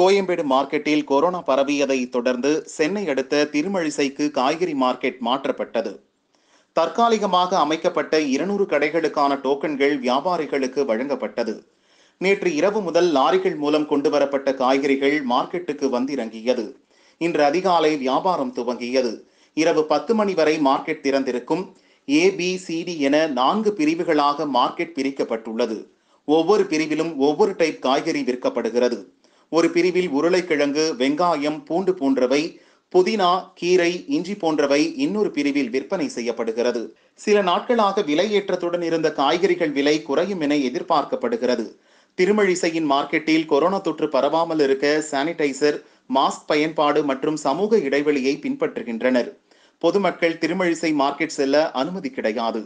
கோயம்பேடு மார்க்கெட்டில் கொரோனா பரவியதை தொடர்ந்து சென்னை அடுத்த திருமழிசைக்கு காய்கறி மார்க்கெட் மாற்றப்பட்டது தற்காலிகமாக அமைக்கப்பட்ட இருநூறு கடைகளுக்கான டோக்கன்கள் வியாபாரிகளுக்கு வழங்கப்பட்டது நேற்று இரவு முதல் லாரிகள் மூலம் கொண்டுவரப்பட்ட காய்கறிகள் மார்க்கெட்டுக்கு வந்திறங்கியது இன்று அதிகாலை வியாபாரம் துவங்கியது இரவு பத்து மணி வரை மார்க்கெட் திறந்திருக்கும் ஏ பி சிடி என நான்கு பிரிவுகளாக மார்க்கெட் பிரிக்கப்பட்டுள்ளது ஒவ்வொரு பிரிவிலும் ஒவ்வொரு டைப் காய்கறி விற்கப்படுகிறது ஒரு பிரிவில் உருளைக்கிழங்கு வெங்காயம் பூண்டு போன்றவை புதினா கீரை இஞ்சி போன்றவை இன்னொரு பிரிவில் விற்பனை செய்யப்படுகிறது சில நாட்களாக விலை ஏற்றத்துடன் இருந்த காய்கறிகள் விலை குறையும் என எதிர்பார்க்கப்படுகிறது திருமழிசையின் மார்க்கெட்டில் கொரோனா தொற்று பரவாமல் இருக்க சானிடைசர் மாஸ்க் பயன்பாடு மற்றும் சமூக இடைவெளியை பின்பற்றுகின்றனர் பொதுமக்கள் திருமழிசை மார்க்கெட் செல்ல அனுமதி கிடையாது